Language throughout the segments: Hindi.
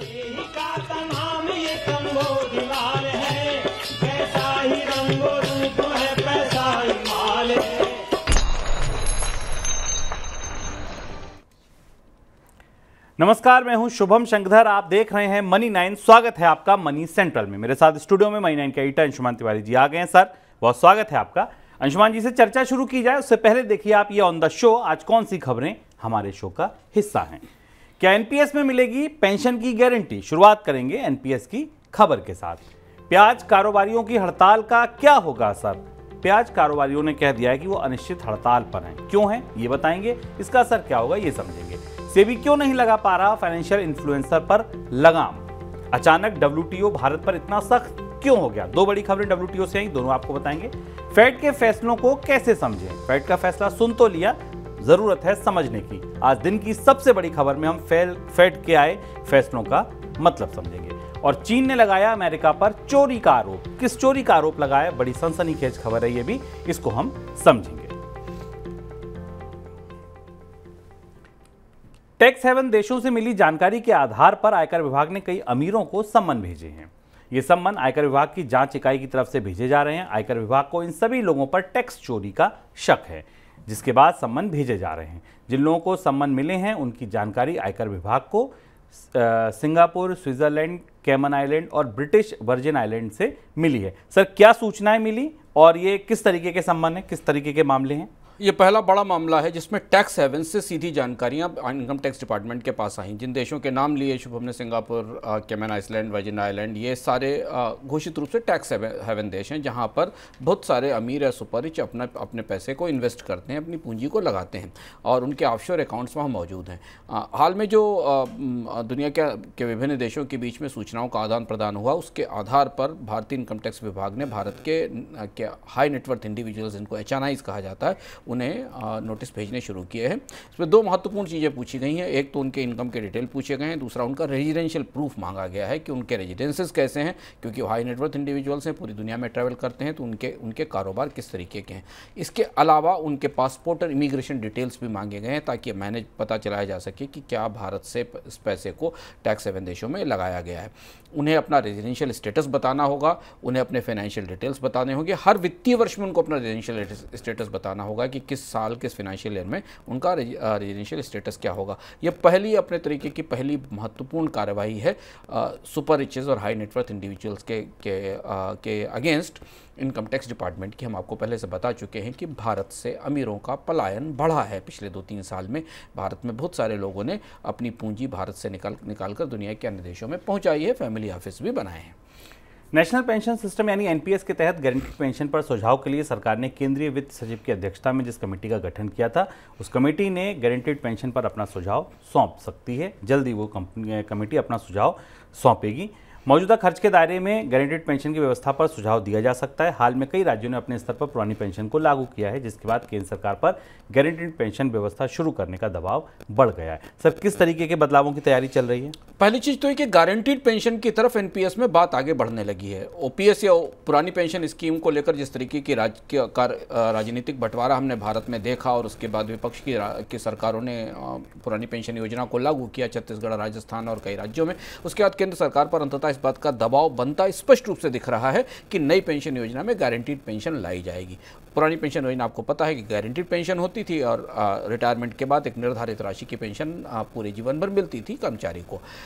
नमस्कार मैं हूं शुभम शंकधर आप देख रहे हैं मनी नाइन स्वागत है आपका मनी सेंट्रल में मेरे साथ स्टूडियो में मनी नाइन के एडिटर अंशुमान तिवारी जी आ गए हैं सर बहुत स्वागत है आपका अंशुमान जी से चर्चा शुरू की जाए उससे पहले देखिए आप ये ऑन द शो आज कौन सी खबरें हमारे शो का हिस्सा हैं क्या एनपीएस में मिलेगी पेंशन की गारंटी शुरुआत करेंगे एनपीएस की खबर के साथ प्याज कारोबारियों की हड़ताल का क्या होगा असर प्याज कारोबारियों ने कह दिया है कि वो अनिश्चित हड़ताल पर हैं क्यों हैं ये बताएंगे इसका असर क्या होगा ये समझेंगे सेबी क्यों नहीं लगा पा रहा फाइनेंशियल इन्फ्लुएंसर पर लगाम अचानक डब्ल्यू भारत पर इतना सख्त क्यों हो गया दो बड़ी खबरें डब्ल्यू से आई दोनों आपको बताएंगे फेड के फैसलों को कैसे समझें फेड का फैसला सुन तो लिया जरूरत है समझने की आज दिन की सबसे बड़ी खबर में हम फेल फेड के आए फैसलों का मतलब समझेंगे और चीन ने लगाया अमेरिका पर चोरी का आरोप किस चोरी का आरोप लगाया बड़ी सनसनीखेज खबर है ये भी इसको हम समझेंगे टैक्स हेवन देशों से मिली जानकारी के आधार पर आयकर विभाग ने कई अमीरों को सम्मन भेजे हैं ये सम्मन आयकर विभाग की जांच इकाई की तरफ से भेजे जा रहे हैं आयकर विभाग को इन सभी लोगों पर टैक्स चोरी का शक है जिसके बाद सम्मन भेजे जा रहे हैं जिन लोगों को सम्मन मिले हैं उनकी जानकारी आयकर विभाग को सिंगापुर स्विट्ज़रलैंड कैमन आइलैंड और ब्रिटिश वर्जिन आइलैंड से मिली है सर क्या सूचनाएं मिली और ये किस तरीके के संबंध हैं किस तरीके के मामले हैं ये पहला बड़ा मामला है जिसमें टैक्स हेवन से सीधी जानकारियां इनकम टैक्स डिपार्टमेंट के पास आई जिन देशों के नाम लिए शुभम ने सिंगापुर केमन आइसलैंड वर्जिन आइलैंड ये सारे घोषित रूप से टैक्स हेवन देश हैं जहां पर बहुत सारे अमीर या सुपरिच अपना अपने पैसे को इन्वेस्ट करते हैं अपनी पूंजी को लगाते हैं और उनके ऑफशोर अकाउंट्स वहाँ मौजूद हैं हाल में जो दुनिया के, के विभिन्न देशों के बीच में सूचनाओं का आदान प्रदान हुआ उसके आधार पर भारतीय इनकम टैक्स विभाग ने भारत के हाई नेटवर्थ इंडिविजुअल्स इनको एच कहा जाता है उन्हें नोटिस भेजने शुरू किए हैं इसमें दो महत्वपूर्ण चीज़ें पूछी गई हैं एक तो उनके इनकम के डिटेल पूछे गए हैं दूसरा उनका रेजिडेंशियल प्रूफ मांगा गया है कि उनके रेजिडेंसेज कैसे हैं क्योंकि हाई नेटवर्थ इंडिविजुअल्स हैं पूरी दुनिया में ट्रैवल करते हैं तो उनके उनके कारोबार किस तरीके के हैं इसके अलावा उनके पासपोर्ट और इमिग्रेशन डिटेल्स भी मांगे गए हैं ताकि मैनेज पता चलाया जा सके कि क्या भारत से इस पैसे को टैक्स सेवन देशों में लगाया गया है उन्हें अपना रेजिडेंशियल स्टेटस बताना होगा उन्हें अपने फाइनेंशियल डिटेल्स बताने होंगे हर वित्तीय वर्ष में उनको अपना रेजिडेंशियल स्टेटस बताना होगा कि किस साल किस फाइनेंशियल ईयर में उनका रेजिडेंशियल स्टेटस क्या होगा ये पहली अपने तरीके की पहली महत्वपूर्ण कार्यवाही है सुपर रिचेज और हाई नेटवर्थ इंडिविजुअल्स के के, आ, के अगेंस्ट इनकम टैक्स डिपार्टमेंट की हम आपको पहले से बता चुके हैं कि भारत से अमीरों का पलायन बढ़ा है पिछले दो तीन साल में भारत में बहुत सारे लोगों ने अपनी पूंजी भारत से निकाल निकाल कर दुनिया के अन्य देशों में पहुंचाई है फैमिली ऑफिस भी बनाए हैं नेशनल पेंशन सिस्टम यानी एनपीएस के तहत गारंटी पेंशन पर सुझाव के लिए सरकार ने केंद्रीय वित्त सचिव की अध्यक्षता में जिस कमेटी का गठन किया था उस कमेटी ने गारंटीड पेंशन पर अपना सुझाव सौंप सकती है जल्दी वो कमेटी अपना सुझाव सौंपेगी मौजूदा खर्च के दायरे में गारंटेड पेंशन की व्यवस्था पर सुझाव दिया जा सकता है हाल में कई राज्यों ने अपने स्तर पर पुरानी पेंशन को लागू किया है जिसके बाद केंद्र सरकार पर गारंटीड पेंशन व्यवस्था शुरू करने का दबाव बढ़ गया है सर किस तरीके के बदलावों की तैयारी चल रही है पहली चीज़ तो ये कि गारंटीड पेंशन की तरफ एनपीएस में बात आगे बढ़ने लगी है ओपीएस या पुरानी पेंशन स्कीम को लेकर जिस तरीके की राज राजनीतिक बंटवारा हमने भारत में देखा और उसके बाद विपक्ष की, की सरकारों ने पुरानी पेंशन योजना को लागू किया छत्तीसगढ़ राजस्थान और कई राज्यों में उसके बाद केंद्र सरकार पर अंततः इस बात का दबाव बनता स्पष्ट रूप से दिख रहा है कि नई पेंशन योजना में गारंटीड पेंशन लाई जाएगी पुरानी पेंशन योजना आपको पता है कि गारंटीड पेंशन होती थी और रिटायरमेंट के बाद एक निर्धारित राशि की पेंशन पूरे जीवन भर मिलती थी कर्मचारी को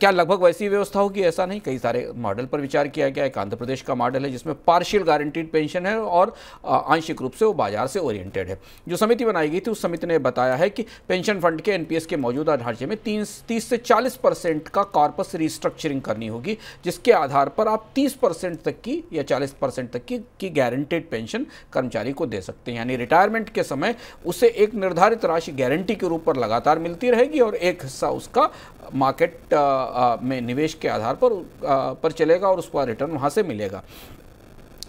क्या लगभग वैसी व्यवस्था होगी ऐसा नहीं कई सारे मॉडल पर विचार किया गया एक आंध्र प्रदेश का मॉडल है जिसमें पार्शियल गारंटीड पेंशन है और आंशिक रूप से वो बाजार से ओरिएंटेड है जो समिति बनाई गई थी उस समिति ने बताया है कि पेंशन फंड के एनपीएस के मौजूदा ढांचे में तीन तीस से चालीस परसेंट का कॉर्पस रिस्ट्रक्चरिंग करनी होगी जिसके आधार पर आप तीस परसेंट तक की या चालीस परसेंट तक की, की गारंटेड पेंशन कर्मचारी को दे सकते हैं यानी रिटायरमेंट के समय उसे एक निर्धारित राशि गारंटी के रूप पर लगातार मिलती रहेगी और एक हिस्सा उसका मार्केट में निवेश के आधार पर पर चलेगा और उसका रिटर्न वहाँ से मिलेगा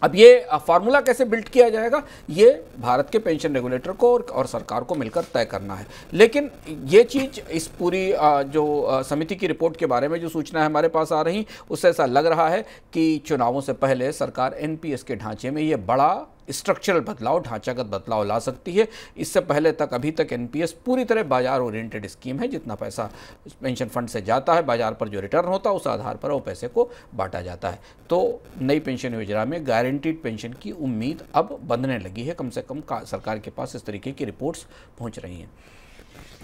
अब ये फार्मूला कैसे बिल्ट किया जाएगा ये भारत के पेंशन रेगुलेटर को और, और सरकार को मिलकर तय करना है लेकिन ये चीज़ इस पूरी जो समिति की रिपोर्ट के बारे में जो सूचना हमारे पास आ रही उससे ऐसा लग रहा है कि चुनावों से पहले सरकार एनपीएस के ढांचे में ये बड़ा स्ट्रक्चरल बदलाव ढांचागत बदलाव ला सकती है इससे पहले तक अभी तक एनपीएस पूरी तरह बाजार ओरिएंटेड स्कीम है जितना पैसा पेंशन फंड से जाता है बाजार पर जो रिटर्न होता है उस आधार पर वो पैसे को बांटा जाता है तो नई पेंशन योजना में गारंटीड पेंशन की उम्मीद अब बंधने लगी है कम से कम सरकार के पास इस तरीके की रिपोर्ट्स पहुँच रही हैं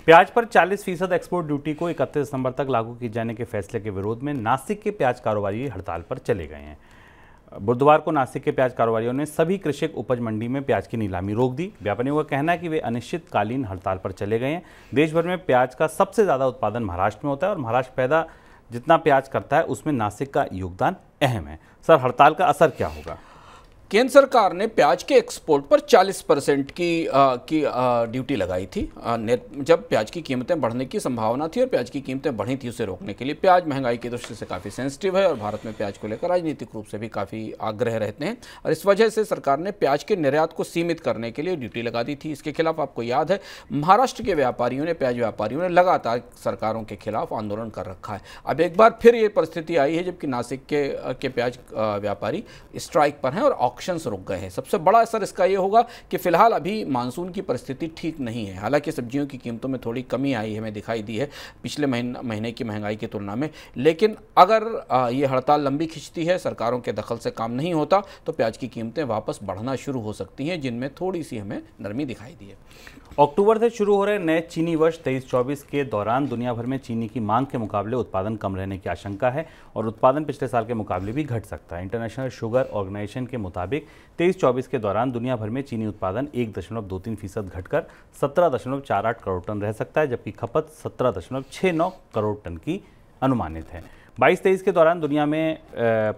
प्याज पर 40 फीसद एक्सपोर्ट ड्यूटी को 31 दिसंबर तक लागू किए जाने के फैसले के विरोध में नासिक के प्याज कारोबारी हड़ताल पर चले गए हैं बुधवार को नासिक के प्याज कारोबारियों ने सभी कृषक उपज मंडी में प्याज की नीलामी रोक दी व्यापारियों का कहना है कि वे अनिश्चितकालीन हड़ताल पर चले गए हैं देश भर में प्याज का सबसे ज़्यादा उत्पादन महाराष्ट्र में होता है और महाराष्ट्र पैदा जितना प्याज करता है उसमें नासिक का योगदान अहम है सर हड़ताल का असर क्या होगा केंद्र सरकार ने प्याज के एक्सपोर्ट पर 40 परसेंट की आ, की आ, ड्यूटी लगाई थी आ, जब प्याज की कीमतें बढ़ने की संभावना थी और प्याज की कीमतें बढ़ी थी उसे रोकने के लिए प्याज महंगाई की दृष्टि से काफ़ी सेंसिटिव है और भारत में प्याज को लेकर राजनीतिक रूप से भी काफ़ी आग्रह रहते हैं और इस वजह से सरकार ने प्याज के निर्यात को सीमित करने के लिए ड्यूटी लगा दी थी इसके खिलाफ आपको याद है महाराष्ट्र के व्यापारियों ने प्याज व्यापारियों ने लगातार सरकारों के खिलाफ आंदोलन कर रखा है अब एक बार फिर ये परिस्थिति आई है जबकि नासिक के के प्याज व्यापारी स्ट्राइक पर हैं और ऑप्शंस रुक गए हैं सबसे बड़ा असर इसका ये होगा कि फिलहाल अभी मानसून की परिस्थिति ठीक नहीं है हालांकि सब्जियों की कीमतों में थोड़ी कमी आई हमें दिखाई दी है पिछले महीने की महंगाई की तुलना में लेकिन अगर ये हड़ताल लंबी खिंचती है सरकारों के दखल से काम नहीं होता तो प्याज की कीमतें वापस बढ़ना शुरू हो सकती हैं जिनमें थोड़ी सी हमें नरमी दिखाई दी है अक्टूबर से शुरू हो रहे नए चीनी वर्ष 23-24 के दौरान दुनिया भर में चीनी की मांग के मुकाबले उत्पादन कम रहने की आशंका है और उत्पादन पिछले साल के मुकाबले भी घट सकता है इंटरनेशनल शुगर ऑर्गेनाइजेशन के मुताबिक 23-24 के दौरान दुनिया भर में चीनी उत्पादन एक दशमलव दो तीन फीसद घटकर सत्रह दशमलव चार आठ करोड़ टन रह सकता है जबकि खपत सत्रह दशमलव छः नौ करोड़ टन की अनुमानित है बाईस तेईस के दौरान दुनिया में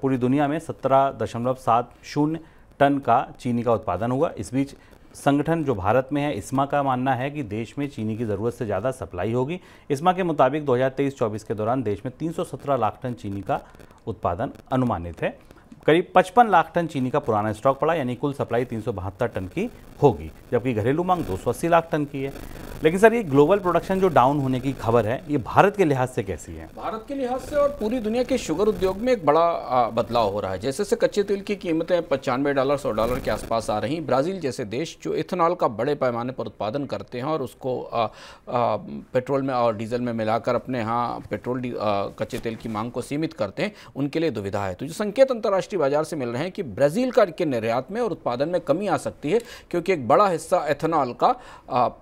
पूरी दुनिया में सत्रह दशमलव सात शून्य टन का चीनी का उत्पादन हुआ इस बीच संगठन जो भारत में है इसमा का मानना है कि देश में चीनी की ज़रूरत से ज़्यादा सप्लाई होगी इसमा के मुताबिक 2023-24 के दौरान देश में 317 लाख टन चीनी का उत्पादन अनुमानित है करीब 55 लाख टन चीनी का पुराना स्टॉक पड़ा यानी कुल सप्लाई तीन टन की होगी जबकि घरेलू मांग दो लाख टन की है लेकिन सर ये ग्लोबल प्रोडक्शन जो डाउन होने की खबर है ये भारत के लिहाज से कैसी है भारत के लिहाज से और पूरी दुनिया के शुगर उद्योग में एक बड़ा बदलाव हो रहा है जैसे जैसे कच्चे तेल की कीमतें पचानवे डॉलर सौ डॉलर के आसपास आ रही ब्राज़ील जैसे देश जो इथेनॉल का बड़े पैमाने पर उत्पादन करते हैं और उसको आ, आ, पेट्रोल में और डीजल में मिलाकर अपने यहाँ पेट्रोल कच्चे तेल की मांग को सीमित करते हैं उनके लिए दुविधा है तो जो संकेत अंतर्राष्ट्रीय अंतर्राष्ट्रीय बाजार से मिल रहे हैं कि ब्राज़ील का के निर्यात में और उत्पादन में कमी आ सकती है क्योंकि एक बड़ा हिस्सा एथेनॉल का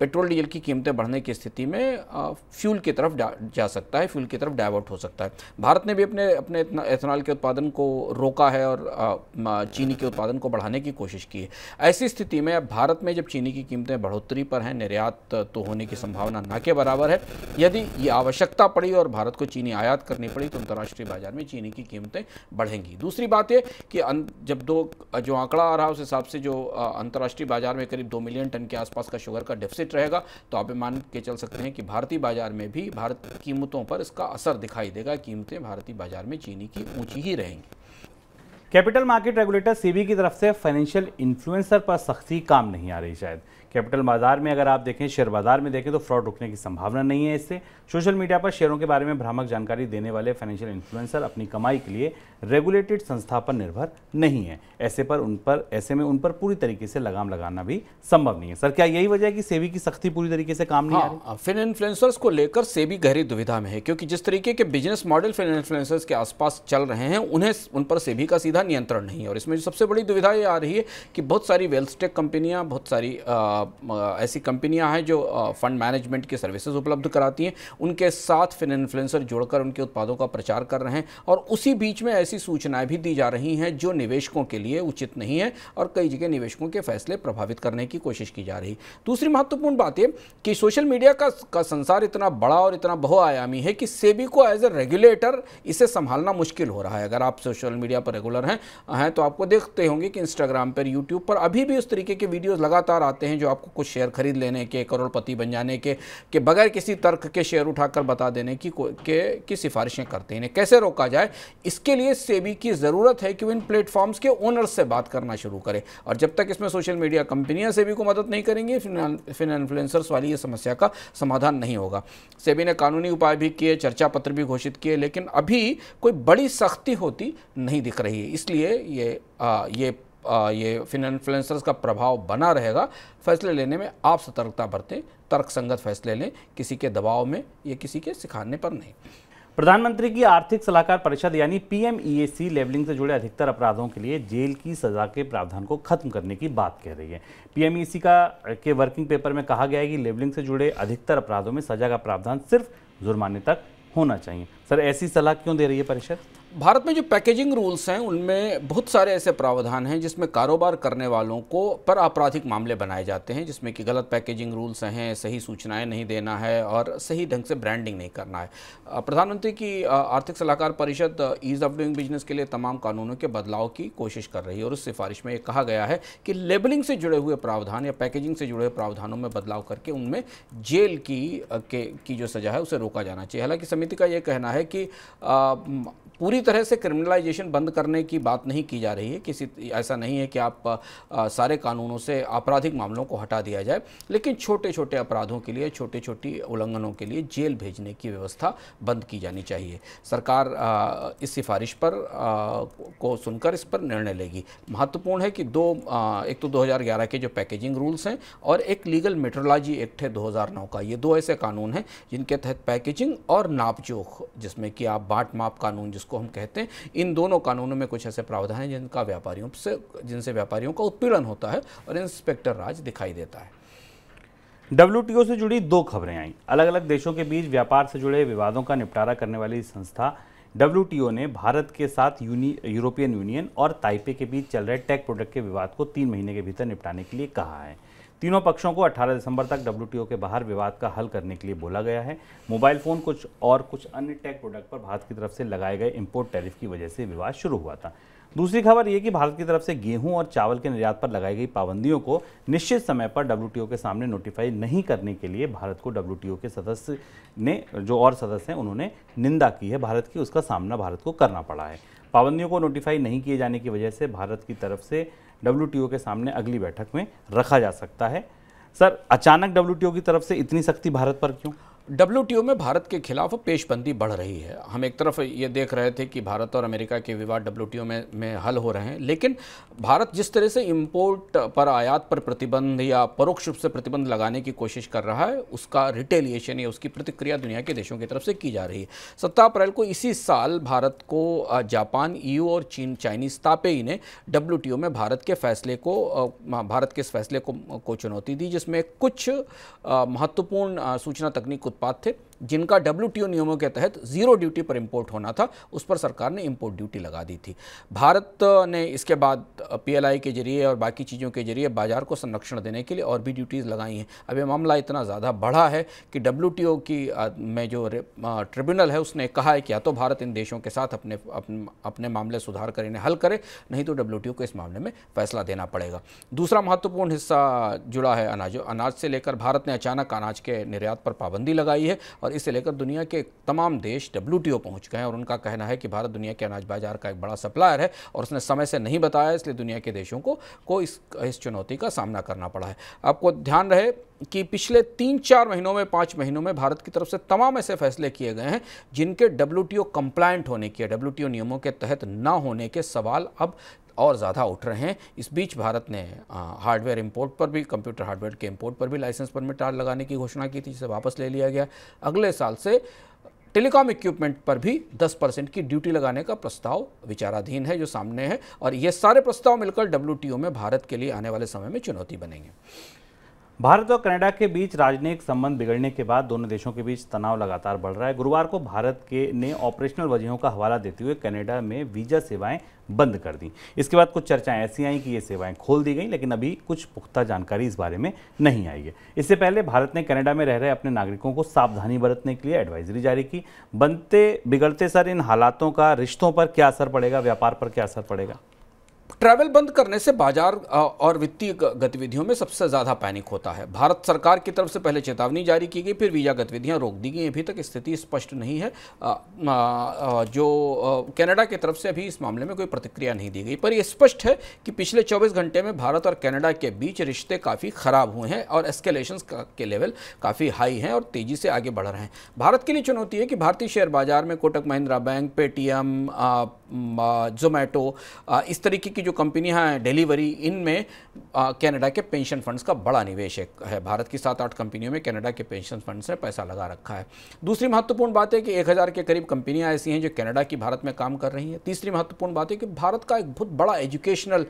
पेट्रोल डीजल की कीमतें बढ़ने की स्थिति में फ्यूल की तरफ जा सकता है फ्यूल की तरफ डाइवर्ट हो सकता है भारत ने भी अपने अपने एथेनॉल के उत्पादन को रोका है और चीनी के उत्पादन को बढ़ाने की कोशिश की है ऐसी स्थिति में भारत में जब चीनी की कीमतें बढ़ोतरी पर हैं निर्यात तो होने की संभावना ना के बराबर है यदि ये आवश्यकता पड़ी और भारत को चीनी आयात करनी पड़ी तो अंतर्राष्ट्रीय बाजार में चीनी की कीमतें बढ़ेंगी दूसरी बात यह इसलिए कि अं, जब दो जो आंकड़ा आ रहा है उस हिसाब से जो अंतर्राष्ट्रीय बाजार में करीब दो मिलियन टन के आसपास का शुगर का डेफिसिट रहेगा तो आप मान के चल सकते हैं कि भारतीय बाजार में भी भारत कीमतों पर इसका असर दिखाई देगा कीमतें भारतीय बाजार में चीनी की ऊंची ही रहेंगी कैपिटल मार्केट रेगुलेटर सीबी की तरफ से फाइनेंशियल इन्फ्लुएंसर पर सख्ती काम नहीं आ रही शायद कैपिटल बाजार में अगर आप देखें शेयर बाजार में देखें तो फ्रॉड रुकने की संभावना नहीं है इससे सोशल मीडिया पर शेयरों के बारे में भ्रामक जानकारी देने वाले फाइनेंशियल इन्फ्लुएंसर अपनी कमाई के लिए रेगुलेटेड संस्था पर निर्भर नहीं है ऐसे पर उन पर ऐसे में उन पर पूरी तरीके से लगाम लगाना भी संभव नहीं है सर क्या यही वजह है कि सेबी की सख्ती पूरी तरीके से काम नहीं है आ रही हाँ, फिन इन्फ्लुएंसर्स को लेकर सेबी गहरी दुविधा में है क्योंकि जिस तरीके के बिजनेस मॉडल फिन इन्फ्लुएंसर्स के आसपास चल रहे हैं उन्हें उन पर सेबी का सीधा नियंत्रण नहीं है और इसमें सबसे बड़ी दुविधा ये आ रही है कि बहुत सारी वेल्थ टेक कंपनियां बहुत सारी आ, ऐसी कंपनियां हैं जो फंड मैनेजमेंट की सर्विसेज उपलब्ध कराती हैं उनके साथ फिन इन्फ्लुएंसर जोड़कर उनके उत्पादों का प्रचार कर रहे हैं और उसी बीच में ऐसी सूचनाएं भी दी जा रही हैं जो निवेशकों के लिए उचित नहीं है और कई जगह निवेशकों के फैसले प्रभावित करने की कोशिश की जा रही दूसरी महत्वपूर्ण बात यह कि सोशल मीडिया का, का संसार इतना बड़ा और इतना बहुआयामी है कि सेबी को एज ए रेगुलेटर इसे संभालना मुश्किल हो रहा है अगर आप सोशल मीडिया पर रेगुलर हैं हैं तो आपको देखते होंगे कि इंस्टाग्राम पर यूट्यूब पर अभी भी उस तरीके के वीडियोज़ लगातार आते हैं जो आपको कुछ शेयर खरीद लेने के करोड़पति बन जाने के के बगैर किसी तर्क के शेयर उठाकर बता देने की के की सिफारिशें करते हैं इन्हें कैसे रोका जाए इसके लिए सेबी की ज़रूरत है कि वो इन प्लेटफॉर्म्स के ओनर्स से बात करना शुरू करें और जब तक इसमें सोशल मीडिया कंपनियां सेबी को मदद नहीं करेंगी फिन इन्फ्लुएंसर्स वाली ये समस्या का समाधान नहीं होगा सेबी ने कानूनी उपाय भी किए चर्चा पत्र भी घोषित किए लेकिन अभी कोई बड़ी सख्ती होती नहीं दिख रही है इसलिए ये आ, ये ये फिन इन्फ्लुएंसर्स का प्रभाव बना रहेगा फैसले लेने में आप सतर्कता बरतें तर्कसंगत फैसले लें किसी के दबाव में या किसी के सिखाने पर नहीं प्रधानमंत्री की आर्थिक सलाहकार परिषद यानी पीएमईएसी e लेवलिंग से जुड़े अधिकतर अपराधों के लिए जेल की सजा के प्रावधान को खत्म करने की बात कह रही है पीएमईसी e का के वर्किंग पेपर में कहा गया है कि लेवलिंग से जुड़े अधिकतर अपराधों में सजा का प्रावधान सिर्फ जुर्माने तक होना चाहिए सर ऐसी सलाह क्यों दे रही है परिषद भारत में जो पैकेजिंग रूल्स हैं उनमें बहुत सारे ऐसे प्रावधान हैं जिसमें कारोबार करने वालों को पर आपराधिक मामले बनाए जाते हैं जिसमें कि गलत पैकेजिंग रूल्स हैं सही सूचनाएं नहीं देना है और सही ढंग से ब्रांडिंग नहीं करना है प्रधानमंत्री की आर्थिक सलाहकार परिषद ईज़ ऑफ डूइंग बिजनेस के लिए तमाम कानूनों के बदलाव की कोशिश कर रही है और उस सिफारिश में ये कहा गया है कि लेबलिंग से जुड़े हुए प्रावधान या पैकेजिंग से जुड़े हुए प्रावधानों में बदलाव करके उनमें जेल की के, की जो सज़ा है उसे रोका जाना चाहिए हालांकि समिति का ये कहना है कि पूरी पूरी तरह से क्रिमिनलाइजेशन बंद करने की बात नहीं की जा रही है किसी ऐसा नहीं है कि आप आ, सारे कानूनों से आपराधिक मामलों को हटा दिया जाए लेकिन छोटे छोटे अपराधों के लिए छोटे छोटी उल्लंघनों के लिए जेल भेजने की व्यवस्था बंद की जानी चाहिए सरकार आ, इस सिफारिश पर आ, को सुनकर इस पर निर्णय लेगी महत्वपूर्ण है कि दो आ, एक तो दो के जो पैकेजिंग रूल्स हैं और एक लीगल मेट्रोलॉजी एक्ट है दो का ये दो ऐसे कानून हैं जिनके तहत पैकेजिंग और नापजोख जिसमें कि आप बाट माप कानून जिसको हम कहते हैं इन दोनों कानूनों में कुछ ऐसे प्रावधान हैं जिनका व्यापारियों से जिनसे व्यापारियों का उत्पीड़न होता है और इंस्पेक्टर राज दिखाई देता है डब्ल्यू से जुड़ी दो खबरें आई अलग अलग देशों के बीच व्यापार से जुड़े विवादों का निपटारा करने वाली संस्था डब्ल्यू ने भारत के साथ यूनि यूरोपियन यूनियन और ताइपे के बीच चल रहे टेक प्रोडक्ट के विवाद को तीन महीने के भीतर निपटाने के लिए कहा है तीनों पक्षों को 18 दिसंबर तक डब्ल्यू के बाहर विवाद का हल करने के लिए बोला गया है मोबाइल फ़ोन कुछ और कुछ अन्य टैग प्रोडक्ट पर भारत की तरफ से लगाए गए इम्पोर्ट टैरिफ की वजह से विवाद शुरू हुआ था दूसरी खबर ये कि भारत की तरफ से गेहूं और चावल के निर्यात पर लगाई गई पाबंदियों को निश्चित समय पर डब्ल्यू के सामने नोटिफाई नहीं करने के लिए भारत को डब्ल्यू के सदस्य ने जो और सदस्य हैं उन्होंने निंदा की है भारत की उसका सामना भारत को करना पड़ा है पाबंदियों को नोटिफाई नहीं किए जाने की वजह से भारत की तरफ से डब्ल्यू के सामने अगली बैठक में रखा जा सकता है सर अचानक डब्ल्यू की तरफ से इतनी सख्ती भारत पर क्यों डब्ल्यू में भारत के खिलाफ पेशबंदी बढ़ रही है हम एक तरफ ये देख रहे थे कि भारत और अमेरिका के विवाद डब्ल्यू में में हल हो रहे हैं लेकिन भारत जिस तरह से इम्पोर्ट पर आयात पर प्रतिबंध या परोक्ष रूप से प्रतिबंध लगाने की कोशिश कर रहा है उसका रिटेलिएशन या उसकी प्रतिक्रिया दुनिया के देशों की तरफ से की जा रही है सत्रह अप्रैल को इसी साल भारत को जापान ई e और चीन चाइनीज तापेई ने डब्ल्यू में भारत के फैसले को भारत के इस फैसले को, को चुनौती दी जिसमें कुछ महत्वपूर्ण सूचना तकनीक उत्पाद थे जिनका डब्ल्यू नियमों के तहत जीरो ड्यूटी पर इम्पोर्ट होना था उस पर सरकार ने इम्पोर्ट ड्यूटी लगा दी थी भारत ने इसके बाद पी के जरिए और बाकी चीज़ों के जरिए बाजार को संरक्षण देने के लिए और भी ड्यूटीज़ लगाई हैं अब ये मामला इतना ज़्यादा बढ़ा है कि डब्ल्यू की में जो ट्रिब्यूनल है उसने कहा है कि या तो भारत इन देशों के साथ अपने अपने, मामले सुधार कर इन्हें हल करे नहीं तो डब्ल्यू को इस मामले में फैसला देना पड़ेगा दूसरा महत्वपूर्ण हिस्सा जुड़ा है अनाज अनाज से लेकर भारत ने अचानक अनाज के निर्यात पर पाबंदी लगाई है और और इसे लेकर दुनिया के तमाम देश डब्ल्यू टी ओ पहुँच गए हैं और उनका कहना है कि भारत दुनिया के अनाज बाजार का एक बड़ा सप्लायर है और उसने समय से नहीं बताया इसलिए दुनिया के देशों को को इस इस चुनौती का सामना करना पड़ा है आपको ध्यान रहे कि पिछले तीन चार महीनों में पाँच महीनों में भारत की तरफ से तमाम ऐसे फैसले किए गए हैं जिनके डब्ल्यू टी ओ होने के डब्ल्यू टी ओ नियमों के तहत ना होने के सवाल अब और ज़्यादा उठ रहे हैं इस बीच भारत ने हार्डवेयर इम्पोर्ट पर भी कंप्यूटर हार्डवेयर के इम्पोर्ट पर भी लाइसेंस परमिट आर लगाने की घोषणा की थी जिसे वापस ले लिया गया अगले साल से टेलीकॉम इक्विपमेंट पर भी 10 परसेंट की ड्यूटी लगाने का प्रस्ताव विचाराधीन है जो सामने है और ये सारे प्रस्ताव मिलकर डब्ल्यू में भारत के लिए आने वाले समय में चुनौती बनेंगे भारत और कनाडा के बीच राजनयिक संबंध बिगड़ने के बाद दोनों देशों के बीच तनाव लगातार बढ़ रहा है गुरुवार को भारत के ने ऑपरेशनल वजहों का हवाला देते हुए कनाडा में वीजा सेवाएं बंद कर दी इसके बाद कुछ चर्चाएं ऐसी आई कि ये सेवाएं खोल दी गई लेकिन अभी कुछ पुख्ता जानकारी इस बारे में नहीं आई है इससे पहले भारत ने कनाडा में रह रहे अपने नागरिकों को सावधानी बरतने के लिए एडवाइजरी जारी की बनते बिगड़ते सर इन हालातों का रिश्तों पर क्या असर पड़ेगा व्यापार पर क्या असर पड़ेगा ट्रैवल बंद करने से बाजार और वित्तीय गतिविधियों में सबसे ज़्यादा पैनिक होता है भारत सरकार की तरफ से पहले चेतावनी जारी की गई फिर वीज़ा गतिविधियां रोक दी गई अभी तक स्थिति स्पष्ट नहीं है जो कनाडा की तरफ से अभी इस मामले में कोई प्रतिक्रिया नहीं दी गई पर यह स्पष्ट है कि पिछले 24 घंटे में भारत और कैनेडा के बीच रिश्ते काफ़ी ख़राब हुए हैं और एस्केलेशन के लेवल काफ़ी हाई हैं और तेज़ी से आगे बढ़ रहे हैं भारत के लिए चुनौती है कि भारतीय शेयर बाजार में Kotak Mahindra bank Paytm Zomato इस तरीके की जो कंपनियां हैं डिलीवरी इनमें कनाडा के पेंशन फंड्स का बड़ा निवेश है भारत की सात आठ कंपनियों में कनाडा के पेंशन फंड्स ने पैसा लगा रखा है दूसरी महत्वपूर्ण बात है कि एक हज़ार के करीब कंपनियां ऐसी हैं जो कनाडा की भारत में काम कर रही हैं तीसरी महत्वपूर्ण बात है कि भारत का एक बहुत बड़ा एजुकेशनल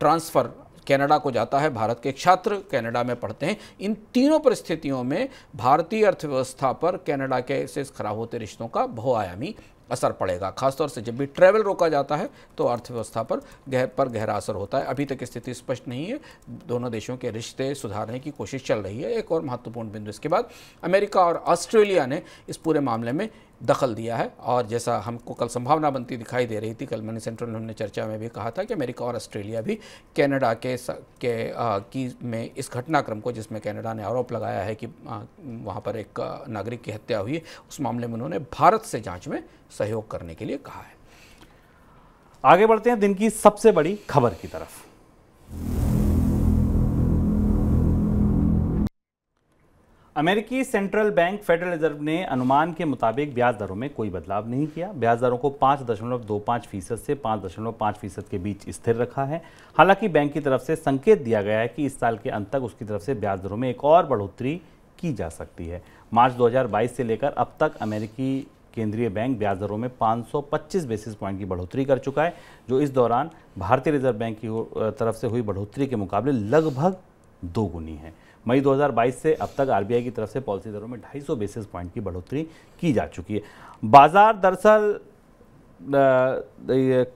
ट्रांसफ़र कनाडा को जाता है भारत के छात्र कनाडा में पढ़ते हैं इन तीनों परिस्थितियों में भारतीय अर्थव्यवस्था पर कनाडा के से खराब होते रिश्तों का बहुआयामी असर पड़ेगा खासतौर से जब भी ट्रैवल रोका जाता है तो अर्थव्यवस्था पर गहर पर गहरा असर होता है अभी तक स्थिति स्पष्ट नहीं है दोनों देशों के रिश्ते सुधारने की कोशिश चल रही है एक और महत्वपूर्ण बिंदु इसके बाद अमेरिका और ऑस्ट्रेलिया ने इस पूरे मामले में दखल दिया है और जैसा हमको कल संभावना बनती दिखाई दे रही थी कल मैंने सेंट्रल हमने चर्चा में भी कहा था कि अमेरिका और ऑस्ट्रेलिया भी कनाडा के स, के आ, की में इस घटनाक्रम को जिसमें कनाडा ने आरोप लगाया है कि आ, वहाँ पर एक नागरिक की हत्या हुई उस मामले में उन्होंने भारत से जाँच में सहयोग करने के लिए कहा है आगे बढ़ते हैं दिन की सबसे बड़ी खबर की तरफ अमेरिकी सेंट्रल बैंक फेडरल रिजर्व ने अनुमान के मुताबिक ब्याज दरों में कोई बदलाव नहीं किया ब्याज दरों को पाँच दशमलव दो पाँच फीसद से पाँच दशमलव पाँच फीसद के बीच स्थिर रखा है हालांकि बैंक की तरफ से संकेत दिया गया है कि इस साल के अंत तक उसकी तरफ से ब्याज दरों में एक और बढ़ोतरी की जा सकती है मार्च 2022 से लेकर अब तक अमेरिकी केंद्रीय बैंक ब्याज दरों में 525 बेसिस पॉइंट की बढ़ोतरी कर चुका है जो इस दौरान भारतीय रिजर्व बैंक की तरफ से हुई बढ़ोतरी के मुकाबले लगभग दोगुनी है मई 2022 से अब तक आरबीआई की तरफ से पॉलिसी दरों में 250 बेसिस पॉइंट की बढ़ोतरी की जा चुकी है बाजार दरअसल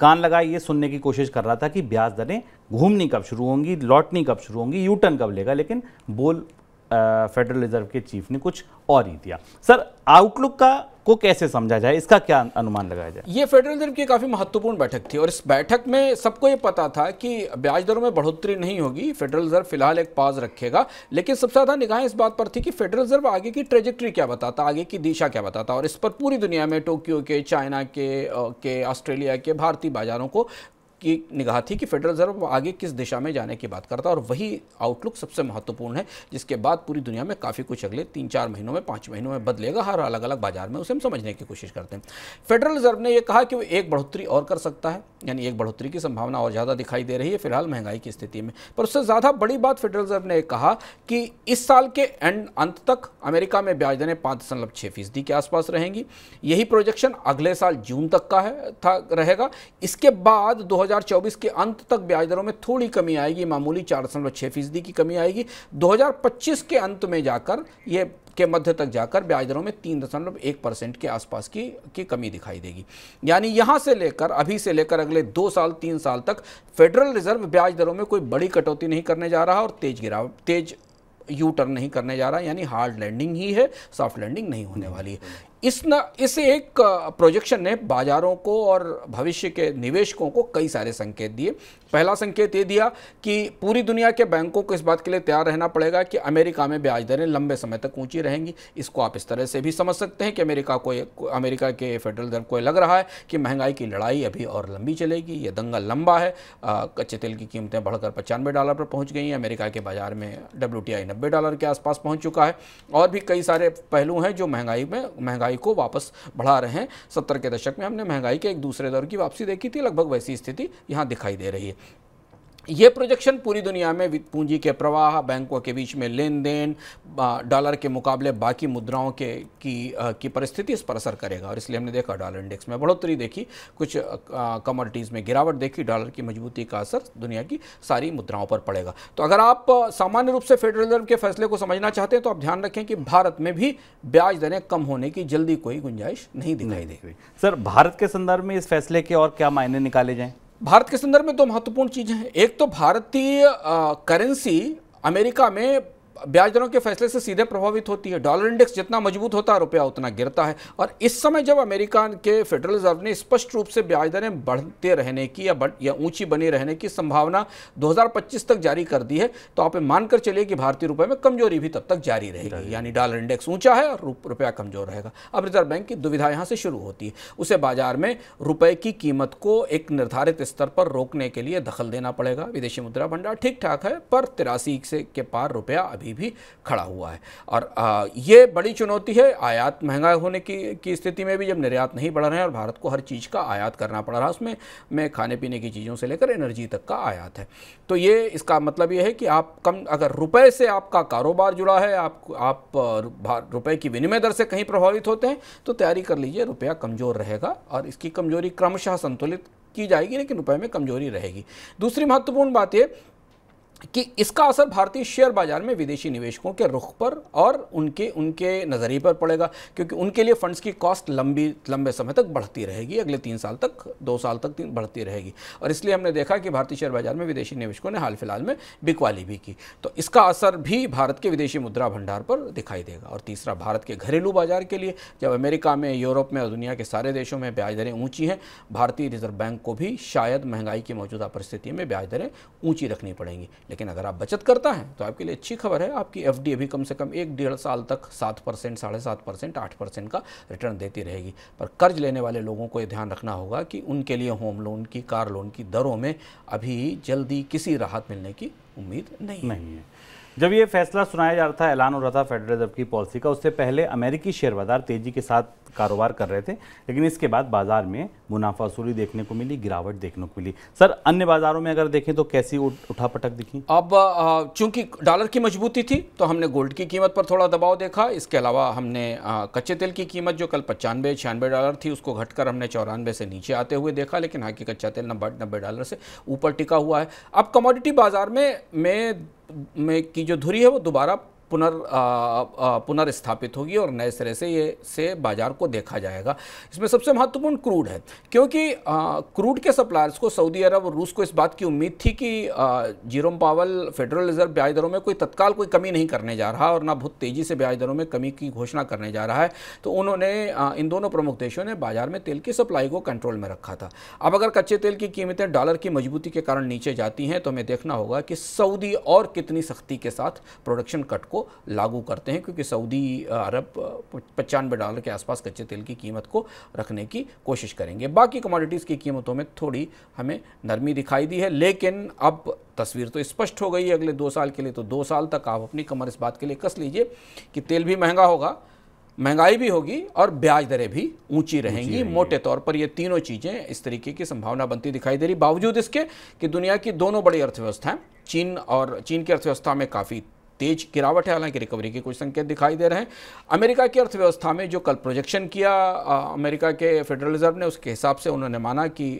कान लगाए ये सुनने की कोशिश कर रहा था कि ब्याज दरें घूमनी कब शुरू होंगी लौटनी कब शुरू होंगी यू टर्न कब लेगा लेकिन बोल फेडरल रिजर्व के चीफ ने कुछ और ही दिया सर आउटलुक का को कैसे समझा जाए इसका क्या अनुमान लगाया जाए ये फेडरल रिजर्व की काफ़ी महत्वपूर्ण बैठक थी और इस बैठक में सबको ये पता था कि ब्याज दरों में बढ़ोतरी नहीं होगी फेडरल रिजर्व फिलहाल एक पाज रखेगा लेकिन सबसे ज़्यादा निगाहें इस बात पर थी कि फेडरल रिजर्व आगे की ट्रेजेक्ट्री क्या बताता आगे की दिशा क्या बताता और इस पर पूरी दुनिया में टोक्यो के चाइना के के ऑस्ट्रेलिया के भारतीय बाजारों को की निगाह थी कि फेडरल रिजर्व आगे किस दिशा में जाने की बात करता और वही आउटलुक सबसे महत्वपूर्ण है जिसके बाद पूरी दुनिया में काफ़ी कुछ अगले तीन चार महीनों में पाँच महीनों में बदलेगा हर अलग अलग बाजार में उसे हम समझने की कोशिश करते हैं फेडरल रिजर्व ने यह कहा कि वो एक बढ़ोतरी और कर सकता है यानी एक बढ़ोतरी की संभावना और ज़्यादा दिखाई दे रही है फिलहाल महंगाई की स्थिति में पर उससे ज़्यादा बड़ी बात फेडरल रिजर्व ने कहा कि इस साल के एंड अंत तक अमेरिका में ब्याज दरें पाँच दशमलव छः फीसदी के आसपास रहेंगी यही प्रोजेक्शन अगले साल जून तक का है था रहेगा इसके बाद दो 2024 के अंत तक ब्याज दरों में थोड़ी कमी आएगी मामूली चार दशमलव छः फीसदी की कमी आएगी 2025 के अंत में जाकर ये के मध्य तक जाकर ब्याज दरों में तीन दशमलव एक परसेंट के आसपास की की कमी दिखाई देगी यानी यहाँ से लेकर अभी से लेकर अगले दो साल तीन साल तक फेडरल रिजर्व ब्याज दरों में कोई बड़ी कटौती नहीं करने जा रहा और तेज गिरावट तेज यू टर्न नहीं करने जा रहा यानी हार्ड लैंडिंग ही है सॉफ्ट लैंडिंग नहीं होने वाली है इस न इस एक प्रोजेक्शन ने बाजारों को और भविष्य के निवेशकों को कई सारे संकेत दिए पहला संकेत ये दिया कि पूरी दुनिया के बैंकों को इस बात के लिए तैयार रहना पड़ेगा कि अमेरिका में ब्याज दरें लंबे समय तक ऊंची रहेंगी इसको आप इस तरह से भी समझ सकते हैं कि अमेरिका को अमेरिका के फेडरल दर को लग रहा है कि महंगाई की लड़ाई अभी और लंबी चलेगी ये दंगा लंबा है कच्चे तेल की कीमतें बढ़कर पचानवे डॉलर पर पहुँच गई हैं अमेरिका के बाजार में डब्ल्यू टी डॉलर के आसपास पहुँच चुका है और भी कई सारे पहलू हैं जो महंगाई में महंगाई महंगाई को वापस बढ़ा रहे हैं सत्तर के दशक में हमने महंगाई के एक दूसरे दौर की वापसी देखी थी लगभग वैसी स्थिति यहाँ दिखाई दे रही है ये प्रोजेक्शन पूरी दुनिया में पूंजी के प्रवाह बैंकों के बीच में लेन देन डॉलर के मुकाबले बाकी मुद्राओं के की की परिस्थिति इस पर असर करेगा और इसलिए हमने देखा डॉलर इंडेक्स में बढ़ोतरी देखी कुछ कमोडिटीज़ में गिरावट देखी डॉलर की मजबूती का असर दुनिया की सारी मुद्राओं पर पड़ेगा तो अगर आप सामान्य रूप से फेडरल रिजर्व के फैसले को समझना चाहते हैं तो आप ध्यान रखें कि भारत में भी ब्याज दरें कम होने की जल्दी कोई गुंजाइश नहीं दिखाई दे रही सर भारत के संदर्भ में इस फैसले के और क्या मायने निकाले जाएँ भारत के संदर्भ में दो महत्वपूर्ण चीज़ें हैं एक तो भारतीय करेंसी अमेरिका में ब्याज दरों के फैसले से सीधे प्रभावित होती है डॉलर इंडेक्स जितना मजबूत होता है रुपया उतना गिरता है और इस समय जब अमेरिका के फेडरल रिजर्व ने स्पष्ट रूप से ब्याज दरें बढ़ते रहने की या बढ़ या ऊंची बने रहने की संभावना 2025 तक जारी कर दी है तो आप मानकर चलिए कि भारतीय रुपये में कमजोरी भी तब तक जारी रहेगी यानी डॉलर इंडेक्स ऊंचा है और रुपया कमजोर रहेगा अब रिजर्व बैंक की दुविधा यहाँ से शुरू होती है उसे बाजार में रुपये की कीमत को एक निर्धारित स्तर पर रोकने के लिए दखल देना पड़ेगा विदेशी मुद्रा भंडार ठीक ठाक है पर तिरासी से के पार रुपया अभी अभी भी खड़ा हुआ है और ये बड़ी चुनौती है आयात महंगा होने की, की स्थिति में भी जब निर्यात नहीं बढ़ रहे हैं और भारत को हर चीज़ का आयात करना पड़ रहा है उसमें में खाने पीने की चीज़ों से लेकर एनर्जी तक का आयात है तो ये इसका मतलब ये है कि आप कम अगर रुपये से आपका कारोबार जुड़ा है आप आप रुपये की विनिमय दर से कहीं प्रभावित होते हैं तो तैयारी कर लीजिए रुपया कमज़ोर रहेगा और इसकी कमजोरी क्रमशः संतुलित की जाएगी लेकिन रुपए में कमजोरी रहेगी दूसरी महत्वपूर्ण बात यह कि इसका असर भारतीय शेयर बाजार में विदेशी निवेशकों के रुख पर और उनके उनके नज़रिए पर पड़ेगा क्योंकि उनके लिए फंड्स की कॉस्ट लंबी लंबे समय तक बढ़ती रहेगी अगले तीन साल तक दो साल तक बढ़ती रहेगी और इसलिए हमने देखा कि भारतीय शेयर बाजार में विदेशी निवेशकों ने हाल फिलहाल में बिकवाली भी की तो इसका असर भी भारत के विदेशी मुद्रा भंडार पर दिखाई देगा और तीसरा भारत के घरेलू बाजार के लिए जब अमेरिका में यूरोप में और दुनिया के सारे देशों में ब्याज दरें ऊँची हैं भारतीय रिजर्व बैंक को भी शायद महंगाई की मौजूदा परिस्थिति में ब्याज दरें ऊँची रखनी पड़ेंगी लेकिन अगर आप बचत करता है तो आपके लिए अच्छी खबर है आपकी एफ अभी कम से कम एक डेढ़ साल तक सात परसेंट साढ़े सात परसेंट आठ परसेंट का रिटर्न देती रहेगी पर कर्ज लेने वाले लोगों को ये ध्यान रखना होगा कि उनके लिए होम लोन की कार लोन की दरों में अभी जल्दी किसी राहत मिलने की उम्मीद नहीं नहीं है जब ये फैसला सुनाया जा रहा था ऐलान हो रहा था फेडरल रिजर्व की पॉलिसी का उससे पहले अमेरिकी शेयर बाजार तेजी के साथ कारोबार कर रहे थे लेकिन इसके बाद बाजार में मुनाफा सूरी देखने को मिली गिरावट देखने को मिली सर अन्य बाजारों में अगर देखें तो कैसी उठापटक दिखी अब चूंकि डॉलर की मजबूती थी तो हमने गोल्ड की कीमत पर थोड़ा दबाव देखा इसके अलावा हमने कच्चे तेल की कीमत जो कल पचानवे छियानवे डॉलर थी उसको घटकर हमने चौरानवे से नीचे आते हुए देखा लेकिन हाकि कच्चा तेल नब्बे नब्बे डॉलर से ऊपर टिका हुआ है अब कमोडिटी बाजार में में, में की जो धुरी है वो दोबारा पुनर् पुनर्स्थापित होगी और नए सिरे से ये से बाजार को देखा जाएगा इसमें सबसे महत्वपूर्ण क्रूड है क्योंकि क्रूड के सप्लायर्स को सऊदी अरब और रूस को इस बात की उम्मीद थी कि जीरोम पावल फेडरल रिजर्व ब्याज दरों में कोई तत्काल कोई कमी नहीं करने जा रहा और ना बहुत तेज़ी से ब्याज दरों में कमी की घोषणा करने जा रहा है तो उन्होंने इन दोनों प्रमुख देशों ने बाजार में तेल की सप्लाई को कंट्रोल में रखा था अब अगर कच्चे तेल की कीमतें डॉलर की मजबूती के कारण नीचे जाती हैं तो हमें देखना होगा कि सऊदी और कितनी सख्ती के साथ प्रोडक्शन कट को लागू करते हैं क्योंकि सऊदी अरब पचानवे डॉलर के आसपास कच्चे तेल की कीमत को रखने की कोशिश करेंगे बाकी कमोडिटीज़ की कीमतों में थोड़ी हमें नरमी दिखाई दी है लेकिन अब तस्वीर तो स्पष्ट हो गई है अगले दो साल के लिए तो दो साल तक आप अपनी कमर इस बात के लिए कस लीजिए कि तेल भी महंगा होगा महंगाई भी होगी और ब्याज दरें भी ऊंची रहेंगी मोटे तौर पर ये तीनों चीज़ें इस तरीके की संभावना बनती दिखाई दे रही बावजूद इसके कि दुनिया की दोनों बड़ी अर्थव्यवस्थाएं चीन और चीन की अर्थव्यवस्था में काफ़ी तेज गिरावट है हालांकि रिकवरी के कुछ संकेत दिखाई दे रहे हैं अमेरिका की अर्थव्यवस्था में जो कल प्रोजेक्शन किया अमेरिका के फेडरल रिजर्व ने उसके हिसाब से उन्होंने माना कि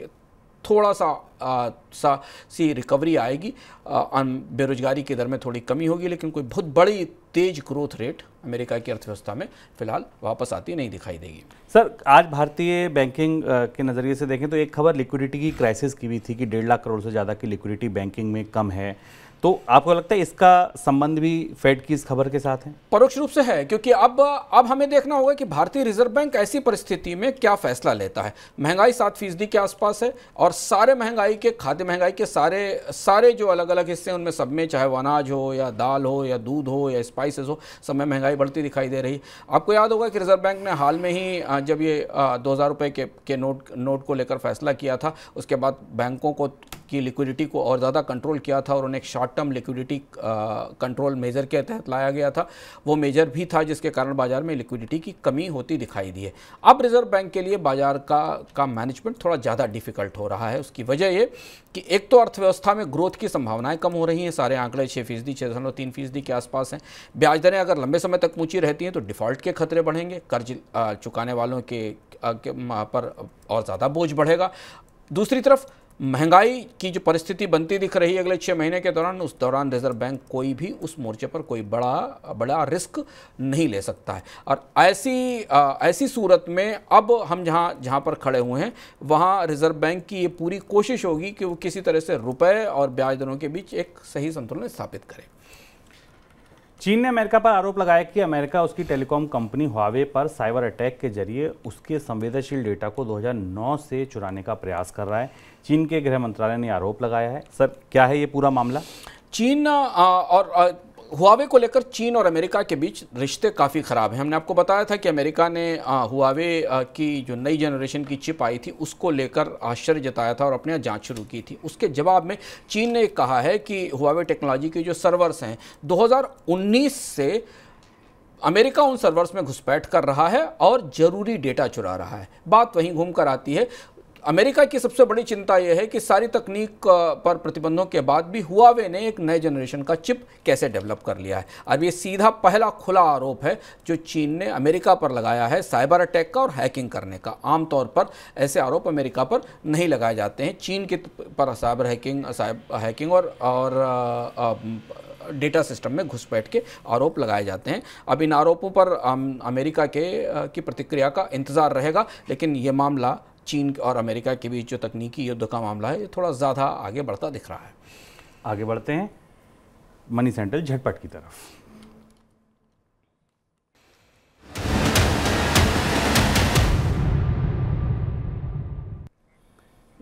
थोड़ा सा आ, सा सी रिकवरी आएगी बेरोजगारी की दर में थोड़ी कमी होगी लेकिन कोई बहुत बड़ी तेज ग्रोथ रेट अमेरिका की अर्थव्यवस्था में फिलहाल वापस आती नहीं दिखाई देगी सर आज भारतीय बैंकिंग के नज़रिए से देखें तो एक खबर लिक्विडिटी की क्राइसिस की भी थी कि डेढ़ लाख करोड़ से ज़्यादा की लिक्विडिटी बैंकिंग में कम है तो आपको लगता है इसका संबंध भी फेड की इस खबर के साथ है परोक्ष रूप से है क्योंकि अब अब हमें देखना होगा कि भारतीय रिजर्व बैंक ऐसी परिस्थिति में क्या फैसला लेता है महंगाई सात फीसदी के आसपास है और सारे महंगाई के खाद्य महंगाई के सारे सारे जो अलग अलग हिस्से उनमें सब में चाहे वो अनाज हो या दाल हो या दूध हो या स्पाइसेस हो सब में महंगाई बढ़ती दिखाई दे रही आपको याद होगा कि रिजर्व बैंक ने हाल में ही जब ये दो हज़ार रुपये के, के नोट नोट को लेकर फैसला किया था उसके बाद बैंकों को की लिक्विडिटी को और ज़्यादा कंट्रोल किया था और उन्हें एक short term liquidity control measure के तहत लाया गया था वो मेजर भी था जिसके कारण बाजार में लिक्विडिटी की कमी होती दिखाई दी है अब रिजर्व बैंक के लिए बाजार का का मैनेजमेंट थोड़ा ज़्यादा डिफिकल्ट हो रहा है उसकी वजह ये कि एक तो अर्थव्यवस्था में ग्रोथ की संभावनाएं कम हो रही हैं सारे आंकड़े छः फीसदी छः दशमलव तीन फीसदी के आसपास हैं ब्याज दरें अगर लंबे समय तक ऊंची रहती हैं तो डिफ़ॉल्ट के खतरे बढ़ेंगे कर्ज चुकाने वालों के, के पर और ज़्यादा बोझ बढ़ेगा दूसरी तरफ महंगाई की जो परिस्थिति बनती दिख रही है अगले छः महीने के दौरान उस दौरान रिजर्व बैंक कोई भी उस मोर्चे पर कोई बड़ा बड़ा रिस्क नहीं ले सकता है और ऐसी आ, ऐसी सूरत में अब हम जहाँ जहाँ पर खड़े हुए हैं वहाँ रिजर्व बैंक की ये पूरी कोशिश होगी कि वो किसी तरह से रुपए और ब्याज दरों के बीच एक सही संतुलन स्थापित करें चीन ने अमेरिका पर आरोप लगाया कि अमेरिका उसकी टेलीकॉम कंपनी हुआवे पर साइबर अटैक के जरिए उसके संवेदनशील डेटा को 2009 से चुराने का प्रयास कर रहा है चीन के गृह मंत्रालय ने आरोप लगाया है सर क्या है ये पूरा मामला चीन और हुआवे को लेकर चीन और अमेरिका के बीच रिश्ते काफ़ी ख़राब हैं हमने आपको बताया था कि अमेरिका ने हुआवे की जो नई जनरेशन की चिप आई थी उसको लेकर आश्चर्य जताया था और अपने यहाँ जाँच शुरू की थी उसके जवाब में चीन ने कहा है कि हुआवे टेक्नोलॉजी के जो सर्वर्स हैं 2019 से अमेरिका उन सर्वर्स में घुसपैठ कर रहा है और ज़रूरी डेटा चुरा रहा है बात वहीं घूम कर आती है अमेरिका की सबसे बड़ी चिंता यह है कि सारी तकनीक पर प्रतिबंधों के बाद भी हुआवे ने एक नए जनरेशन का चिप कैसे डेवलप कर लिया है अब ये सीधा पहला खुला आरोप है जो चीन ने अमेरिका पर लगाया है साइबर अटैक का और हैकिंग करने का आमतौर पर ऐसे आरोप अमेरिका पर नहीं लगाए जाते हैं चीन के पर साइबर हैकिंग साइबर हैकिंग और, और आ, आ, डेटा सिस्टम में घुसपैठ के आरोप लगाए जाते हैं अब इन आरोपों पर अमेरिका के की प्रतिक्रिया का इंतज़ार रहेगा लेकिन ये मामला चीन और अमेरिका के बीच जो तकनीकी युद्ध का मामला है ये थोड़ा ज़्यादा आगे बढ़ता दिख रहा है आगे बढ़ते हैं मनी सेंटर झटपट की तरफ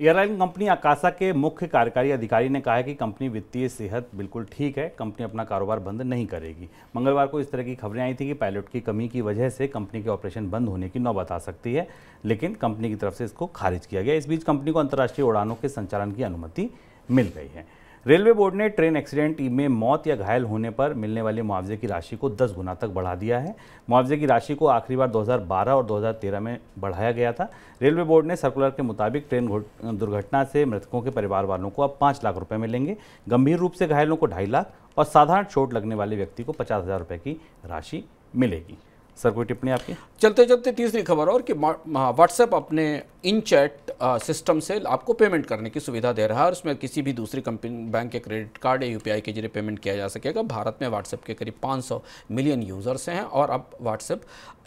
एयरलाइन कंपनी आकाशा के मुख्य कार्यकारी अधिकारी ने कहा है कि कंपनी वित्तीय सेहत बिल्कुल ठीक है कंपनी अपना कारोबार बंद नहीं करेगी मंगलवार को इस तरह की खबरें आई थी कि पायलट की कमी की वजह से कंपनी के ऑपरेशन बंद होने की नौबत आ सकती है लेकिन कंपनी की तरफ से इसको खारिज किया गया इस बीच कंपनी को अंतर्राष्ट्रीय उड़ानों के संचालन की अनुमति मिल गई है रेलवे बोर्ड ने ट्रेन एक्सीडेंट में मौत या घायल होने पर मिलने वाले मुआवजे की राशि को 10 गुना तक बढ़ा दिया है मुआवजे की राशि को आखिरी बार 2012 और 2013 में बढ़ाया गया था रेलवे बोर्ड ने सर्कुलर के मुताबिक ट्रेन दुर्घटना से मृतकों के परिवार वालों को अब पाँच लाख रुपये मिलेंगे गंभीर रूप से घायलों को ढाई लाख और साधारण चोट लगने वाले व्यक्ति को पचास हज़ार की राशि मिलेगी सर कोई टिप्पणी आपकी चलते चलते तीसरी खबर और कि व्हाट्सएप अपने इन चैट सिस्टम से आपको पेमेंट करने की सुविधा दे रहा है और उसमें किसी भी दूसरी कंपनी बैंक के क्रेडिट कार्ड या यूपीआई के जरिए पेमेंट किया जा सकेगा भारत में व्हाट्सएप के करीब 500 मिलियन यूज़र्स हैं और अब व्हाट्सएप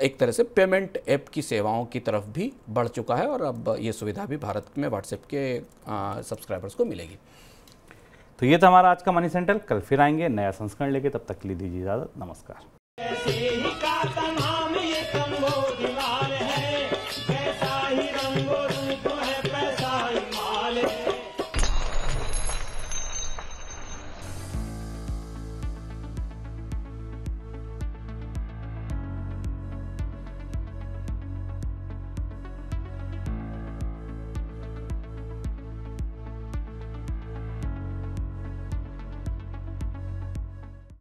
एक तरह से पेमेंट ऐप की सेवाओं की तरफ भी बढ़ चुका है और अब ये सुविधा भी भारत में व्हाट्सएप के सब्सक्राइबर्स को मिलेगी तो ये था हमारा आज का मनी सेंटर कल फिर आएंगे नया संस्करण लेके तब तक ले दीजिए इजाज़त नमस्कार ऐसे ही का नाम ये तंबोर